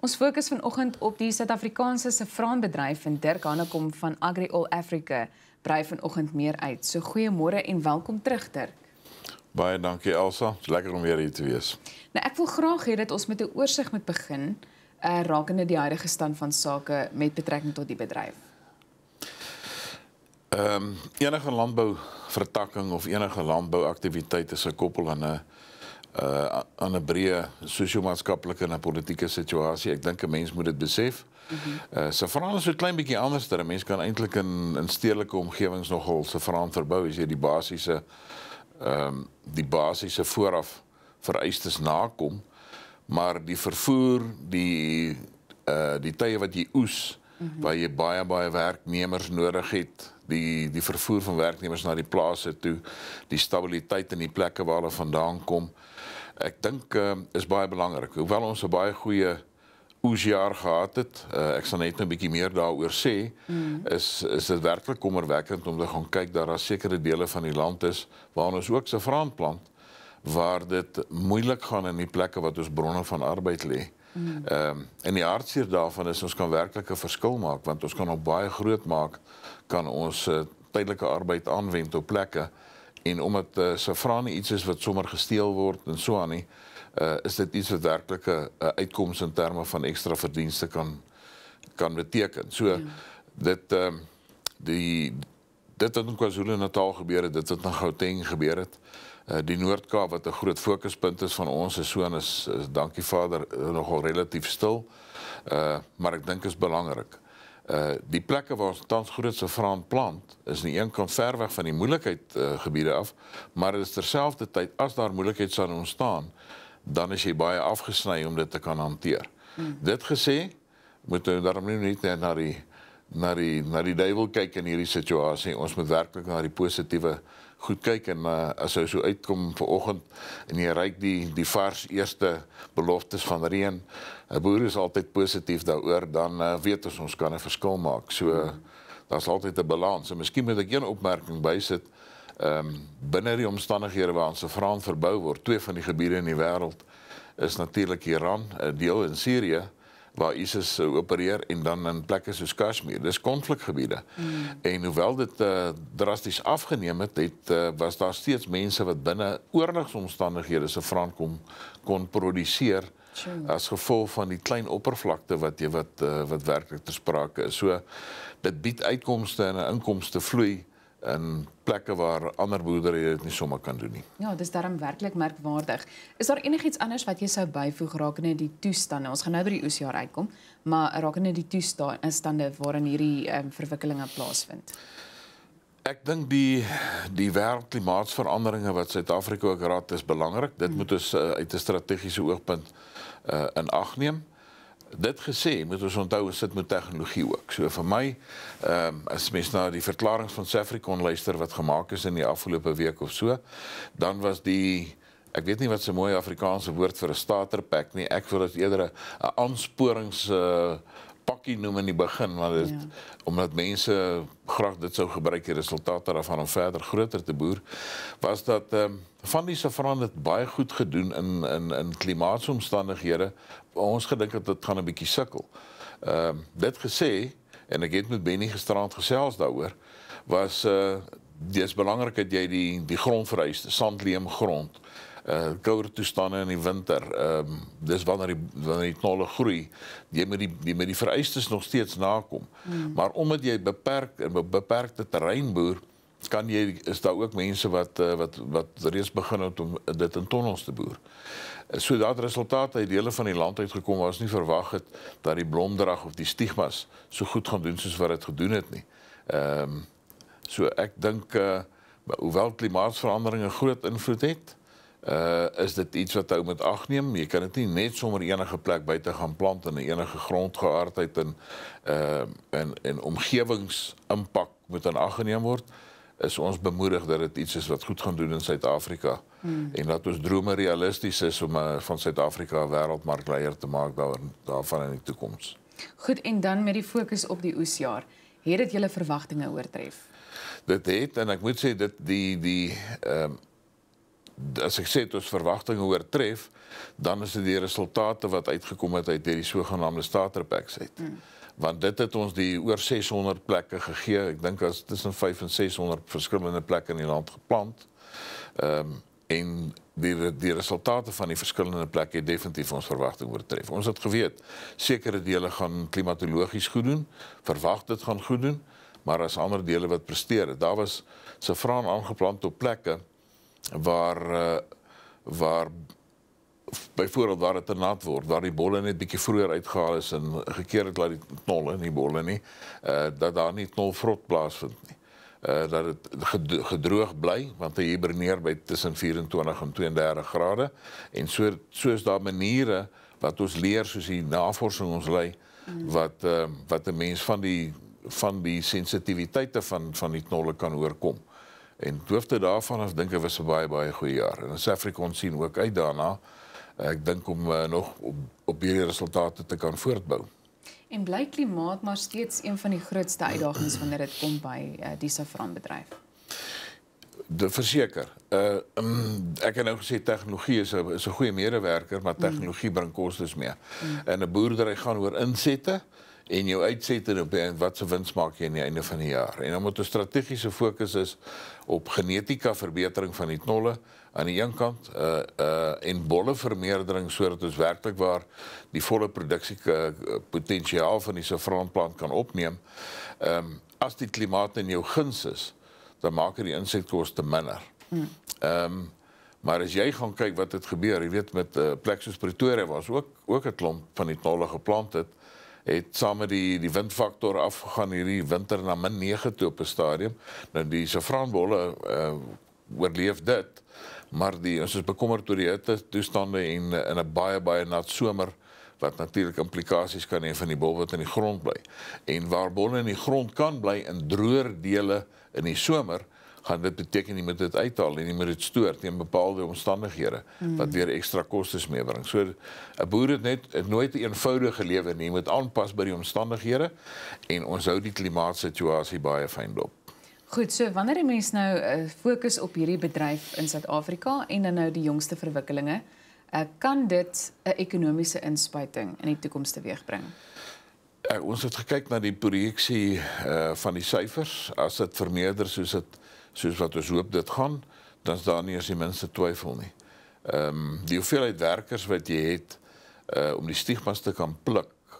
Ons fokus vanoggend op die Suid-Afrikaanse saffraanbedryf en Dirk Hanekom van Agri All Africa brei vanoggend meer uit. So goeiemôre en welkom terug Dirk. Baie dankie Elsa, dit's lekker om weer hier te wees. Nou ek wil graag hê dat ons met 'n oorsig moet begin uh rakende die huidige stand van sake met betrekking tot die bedryf. Ehm um, enige landbou vertakking of enige landbou aktiwiteite se koppel aan 'n uh, uh, aan 'n breë sosio-maatskaplike en politieke situasie. Ek dink 'n mens moet dit besef. Uh, mhm. eh, se Frans is 'n klein bietjie anders ter. 'n Mens kan eintlik in in stedelike omgewings nogal se Frans verbou as jy die basiese ehm um, die basiese vooraf vereistes nakom. Maar die vervoer, die uh die tye wat jy oes mhm. waar jy baie baie werknemers nodig het die die vervoer van werknemers na die plase toe die stabiliteit in die plekke waar hulle vandaan kom uh ek dink uh, is baie belangrik. Hoewel ons 'n baie goeie oes jaar gehad het, uh, ek sal net 'n nou bietjie meer daaroor sê, mm -hmm. is is dit werklik kommerwekkend om te gaan kyk dat daar sekere dele van die land is waar ons ook se vraan plant waar dit moeilik gaan in die plekke wat ons bronne van arbeid lê. Mm. Ehm mm. um, en die hartseer daarvan is ons kan werklik 'n verskil maak want ons kan op baie groot maak kan ons uh, tydelike arbeid aanwend op plekke en omdat uh, eh, saffraan nie iets is wat sommer gesteel word en so aan nie uh, is dit iets wat werklik 'n eh, uh, uitkoms in terme van ekstra verdienste kan kan beteken. So ja. dit ehm uh, die dit wat in KwaZulu-Natal gebeur het, dit wat in Gauteng gebeur het, uh, die Noord-Kaap wat 'n groot fokuspunt is van ons is so en is, is dankie Vader nogal relatief stil. Uh maar ek dink is belangrik uh, die plekke waar tans grootse vraan plant is nie eenkant ver weg van die moeilikheid uh, gebiede af, maar dit is terselfdertyd as daar moeilikheid sal ontstaan, dan is jy baie afgesny om dit te kan hanteer. Hmm. Dit gesê, moet jy nou daarom nie net na die uh, na die na die duiwel kyk in hierdie situasie. Ons moet werklik na die positiewe goed kyk en uh, as hy so uitkom vanoggend en jy ryk die die vars eerste beloftes van reën, 'n boer is altyd positief daaroor, dan uh, weet ons ons kan 'n verskil maak. So daar's altyd 'n balans. En miskien moet ek een opmerking bysit. Ehm um, binne die omstandighede waar ons se vraan verbou word, twee van die gebiede in die wêreld is natuurlik Iran, 'n deel in Sirië waar ISIS opereer en dan in plekke soos Kashmir. Dis konflikgebiede. Mm. En hoewel dit uh, drasties afgeneem het, het uh, was daar steeds mense wat binne oorlogsomstandighede se vrank kom kon produseer sure. as gevolg van die klein oppervlakte wat jy wat uh, wat werklik te sprake is. So dit bied uitkomste en 'n inkomste vloei in plekke waar ander boerdery dit nie sommer kan doen nie. Ja, dis darm werklik merkwaardig. Is daar enigiets anders wat jy sou byvoeg rakende die toestande? Ons gaan nou by die oesjaar uitkom, maar rakende die toestande instande waarin hierdie um, verwikkelinge plaasvind. Ek dink die die wêreldklimaatsveranderinge wat Suid-Afrika ook raak is belangrik. Dit hmm. moet ons uh, uit 'n strategiese oogpunt uh, in ag neem dit gesê moet ons onthou ons sit met tegnologie ook. So vir my ehm um, as mens na die verklaring van Safricon luister wat gemaak is in die afgelope week of so, dan was die ek weet nie wat se mooi Afrikaanse woord vir 'n starter pack nie. Ek wil dit eerder 'n aansporings uh pakkie noem in die begin want dit ja. omdat mense graag dit sou gebruik die resultate daarvan om verder groter te boer was dat ehm um, van die safran het baie goed gedoen in in in klimaatsomstandighede ons gedink dat dit gaan 'n bietjie sukkel. Ehm um, dit gesê en ek het met Benny gisteraand gesels daaroor was eh uh, dis belangrik dat jy die die grondvereiste sandleem grond, vereist, sand, leem, grond uh eh, kouer toestande in die winter. Ehm um, dis wanneer die wanneer die knolle groei, jy moet die die met die vereistes nog steeds nakom. Mm. Maar omdat jy beperk in beperkte terrein boer, kan jy is daar ook mense wat uh, wat wat reeds begin het om dit in tonnels te boer. Eh, so daardie resultate uit dele van die land uitgekom was nie verwag het dat die blomdrag of die stigmas so goed gaan doen soos wat dit gedoen het nie. Ehm um, so ek dink uh hoewel klimaatsverandering 'n groot invloed het, uh is dit iets wat ou met ag neem. Jy kan dit nie net sommer enige plek buite gaan plant in en enige grondgeaardheid en uh en en omgewingsimpak moet dan ag geneem word. Is ons bemoedig dat dit iets is wat goed gaan doen in Suid-Afrika hmm. en dat ons drome realisties is om uh, van Suid-Afrika 'n wêreldmarkleier te maak daar daarvan in die toekoms. Goed en dan met die fokus op die oesjaar, het dit julle verwagtinge oortref? Dit het en ek moet sê dit die die ehm uh, as ek sê dit ons verwagtinge oortref, dan is dit die resultate wat uitgekom het uit hierdie sogenaamde staterpaks uit. Mm. Want dit het ons die oor 600 plekke gegee. Ek dink as tussen 5 en 600 verskillende plekke in die land geplant. Ehm um, en die die resultate van die verskillende plekke het definitief ons verwagting oortref. Ons het geweet sekere dele gaan klimatologies goed doen, verwag dit gaan goed doen, maar as ander dele wat presteer, daar was se vraan aangeplant op plekke waar uh, waar byvoorbeeld waar dit te nat word, waar die bolle net bietjie vroeër uitgehaal is en gekeer het laat die knolle in die bolle nie, uh dat daar nie knolvrot plaasvind nie. Uh dat dit gedroog bly want hy hiberneer by tussen 24 en 32 grade en so soos daar maniere wat ons leer soos die navorsing ons lei wat uh, wat 'n mens van die van die sensitiwiteite van van die knolle kan hoorkom. Uh En hoofde daarvan af dink ek was 'n baie baie goeie jaar. En Safricon sien ook uit daarna. Ek dink om uh, nog op, op hierdie resultate te kan voortbou. En bly klimaat maar steeds een van die grootste uitdagings wanneer dit kom by uh, die saffraanbedryf. De verseker. Uh um, ek het nou gesê tegnologie is 'n is 'n goeie medewerker, maar mm. tegnologie bring kostes mee. Mm. En 'n boerdery gaan oor insette en jou uitsetter op en wat se wins maak jy aan die einde van die jaar. En omdat 'n strategiese fokus is op genetika verbetering van die knolle aan die een kant, uh uh en bolle vermeerdering sodat ons werklik waar die volle produksie eh, potensiaal van die saffraanplant kan opneem. Ehm um, as die klimaat in jou guns is, dan maak dit die insetkoste minder. Hmm. Ehm um, maar as jy gaan kyk wat het gebeur, jy weet met uh, plek soos Pretoria waar's ook ook 'n klomp van die knolle geplant het, het saam met die die windfaktor afgegaan hierdie winter na min 9 toe op 'n stadium. Nou die saffraanbolle uh, oorleef dit, maar die ons is bekommerd oor die hitte toestande en eh, in 'n baie baie nat somer wat natuurlik implikasies kan hê van die bol wat in die grond bly. En waar bolle in die grond kan bly in droër dele in die somer, gaan dit beteken jy moet dit uithaal en jy moet dit stoor teen bepaalde omstandighede mm. wat weer ekstra kostes meebring. So 'n boer het net het nooit 'n eenvoudige lewe nie. Jy moet aanpas by die omstandighede en ons hou die klimaatsituasie baie fyn dop. Goed, so wanneer 'n mens nou uh, fokus op hierdie bedryf in Suid-Afrika en dan nou die jongste verwikkelinge, uh, kan dit 'n ekonomiese inspuiting in die toekoms teweegbring. Uh, ons het gekyk na die projeksie uh, van die syfers. As dit vermeerder soos dit soos wat ons hoop dit gaan, dan is daar nie eens die minste twyfel nie. Ehm um, die hoeveelheid werkers wat jy het uh om die stigmas te kan pluk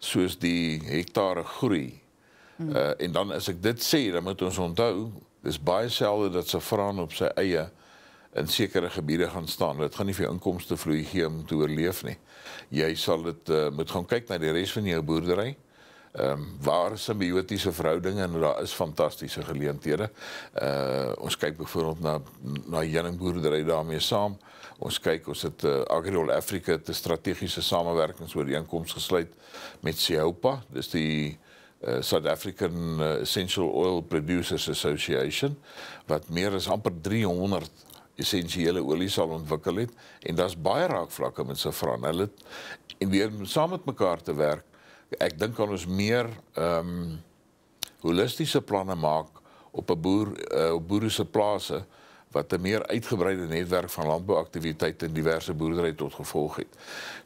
soos die hektare groei. Uh en dan as ek dit sê, dan moet ons onthou, dis baie selde dat se vraan op sy eie in sekere gebiede gaan staan. Dit gaan nie vir jou inkomste vloei gee om te oorleef nie. Jy sal dit uh, moet gaan kyk na die res van jou boerdery. Uh ehm um, ware simbiotiese verhoudinge en daar is fantastiese geleenthede. Uh ons kyk byvoorbeeld na na heuningboerdery daarmee saam. Ons kyk ons het uh, Agriol Africa te strategiese samewerkingsooreenkomste gesluit met Seopa, dis die uh, South African Essential Oil Producers Association wat meer as amper 300 essensiële olie sal ontwikkel het en daar's baie raakvlakke met Safran. Hulle en weer saam met mekaar te werk ek dink kan ons meer ehm um, holistiese planne maak op 'n boer uh, op boere se plase wat 'n meer uitgebreide netwerk van landbouaktiwiteite en diverse boerdery tot gevolg het.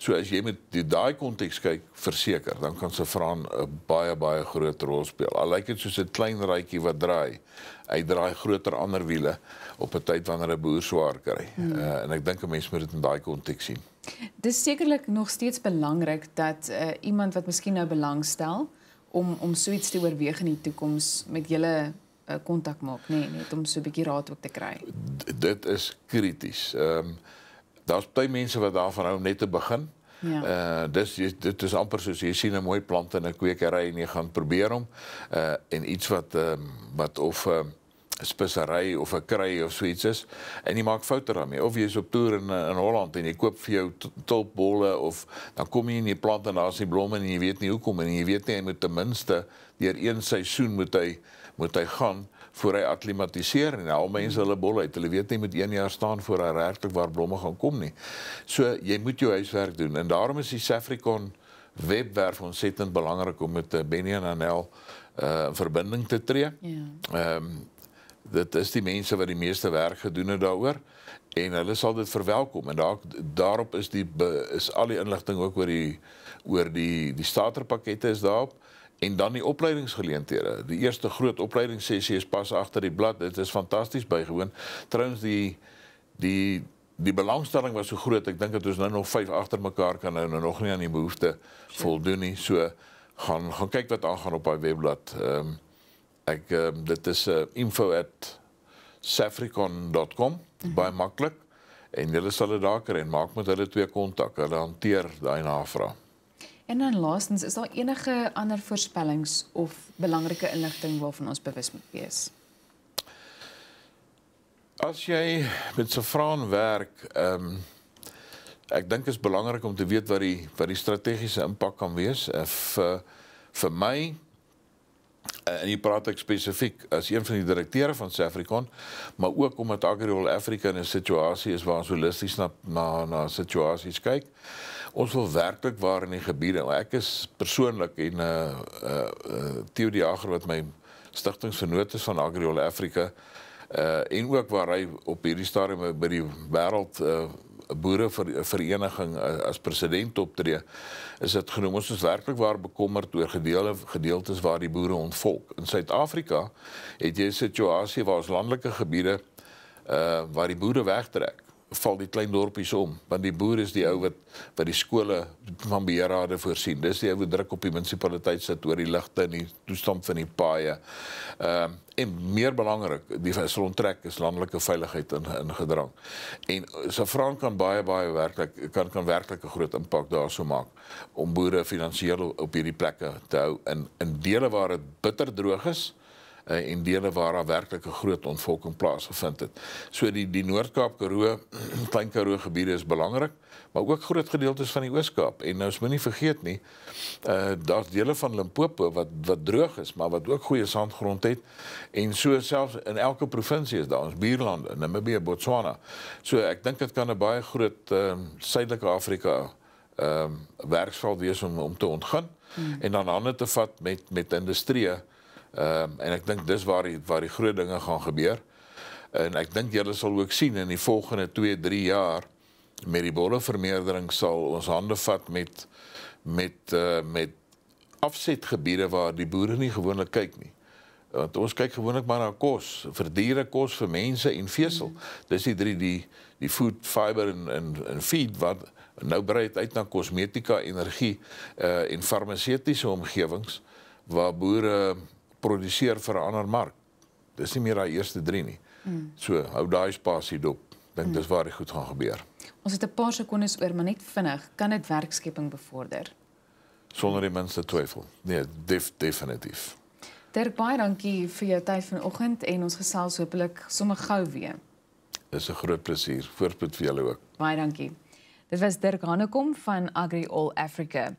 So as jy met die daai konteks kyk, verseker, dan kan Safran 'n baie baie groot rol speel. Al lyk dit soos 'n klein ruitjie wat draai. Hy draai groter ander wiele op 'n tyd wanneer 'n boer swaar kry. Hmm. Uh, en ek dink 'n mens moet dit in daai konteks sien. Dis sekerlik nog steeds belangrik dat uh, iemand wat miskien nou belangstel om om so iets te oorweeg in die toekoms met julle eh, kontak uh, maak, nee, net om so 'n bietjie raad ook te kry. D dit is krities. Ehm um, daar's baie mense wat daarvan hou om net te begin. Ja. Uh dis jy, dit is amper soos jy sien 'n mooi plant in 'n kwekery en jy gaan probeer hom uh en iets wat ehm um, wat of uh, spesery of 'n kry of so iets is en jy maak foute daarmee of jy is op toer in in Holland en jy koop vir jou tulpbolle of dan kom jy in die plant en daar's nie blomme en jy weet nie hoekom en jy weet nie jy moet ten minste deur een seisoen moet hy moet hy gaan voor hy aklimatiseer en al mense hulle bolle uit hulle weet nie met 1 jaar staan voor hy regtig waar blomme gaan kom nie. So jy moet jou huiswerk doen en daarom is die Safricon webwerf ontsettend belangrik om met eh, Benny en Annel uh eh, verbinding te tree. Ja. Ehm um, dit is die mense wat die meeste werk gedoen het daaroor en hulle sal dit verwelkom en daar daarop is die is al die inligting ook oor die oor die die staterpakkette is daarop en dan die opleidingsgeleenthede. Die eerste groot opleidingssessie is pas agter die blad. Dit is fantasties bygewoon. Trouwens die die die belangstelling was so groot. Ek dink dat ons nou nog 5 agter mekaar kan nou nog nie aan die behoefte voldoen nie. So gaan gaan kyk wat aangaan op daai webblad. Ehm um, Ek um, dit is 'n uh, eh, info@safricon.com, mm -hmm. baie maklik. En hulle sal dit daar kry en maak met hulle twee kontak. Hulle hanteer daai navraag. En dan laastens, is daar enige ander voorspellings of belangrike inligting waarvan ons bewus moet wees? As jy met Safran werk, ehm um, ek dink is belangrik om te weet wat die wat die strategiese impak kan wees. Eh, vir vir my Eh, en hier praat ek spesifiek as een van die direkteure van Safricon, maar ook omdat Agriol Africa in 'n situasie is waar ons holisties na na na situasies kyk. Ons wil werklik waar in die gebiede. Nou, ek is persoonlik en 'n uh, eh, uh, eh, uh, Theo Diager wat my stigtingsvernotas van Agriol Africa uh en ook waar hy op hierdie stadium by die wêreld uh boerevereniging eh, as president optree, is dit genoem ons is werklik waar bekommerd oor gedeelde gedeeltes waar die boere ontvolk. In Suid-Afrika het jy 'n situasie waar ons landelike gebiede uh waar die boere wegtrek val die klein dorpies om want die boer is die ou wat wat die skole van beheerrade voorsien. Dis die ou wat druk op die munisipaliteit sit oor die ligte en die toestand van die paaie. Ehm uh, en meer belangrik, die verslonttrek is landelike veiligheid in in gedrang. En Safran kan baie baie werklik kan kan werklik 'n groot impak daarso maak om boere finansiëel op hierdie plekke te hou in in dele waar dit bitter droog is. Ehm uh, en dele waar daar werklik 'n groot ontvolking plaasgevind het. So die die Noord-Kaap Karoo, Klein Karoo gebiede is belangrik, maar ook groot gedeeltes van die Oos-Kaap en nou is moenie vergeet nie, uh daar's dele van Limpopo wat wat droog is, maar wat ook goeie sandgrond het en so selfs in elke provinsie is daar ons buurlande, Namibië, Botswana. So ek dink dit kan 'n baie groot ehm uh, Suidelike Afrika ehm uh, werksveld wees om om te ontgin hmm. en dan hande te vat met met industrie Ehm um, en ek dink dis waar die waar die groot dinge gaan gebeur. En ek dink julle sal ook sien in die volgende 2, 3 jaar met die bolle vermeerdering sal ons hande vat met met uh, met afsetgebiede waar die boere nie gewoonlik kyk nie want ons kyk gewoonlik maar na kos, vir diere kos, vir mense en vesel. Dis die drie die die food fiber en en en feed wat nou brei uit na kosmetika, energie uh en farmaseutiese omgewings waar boere produseer vir 'n ander mark. Dis nie meer daai eerste 3 nie. Mm. So, hou daai spasie dop. Dink mm. dis hmm. waar dit goed gaan gebeur. Ons het 'n paar sekondes oor, maar net vinnig, kan dit werkskepping bevorder? Sonder die minste twyfel. Nee, def, definitief. Dirk, baie dankie vir jou tyd vanoggend en ons gesels hopelik sommer gou weer. Dis 'n groot plesier. Voorspoed vir julle ook. Baie dankie. Dit was Dirk Hanekom van Agri All Africa.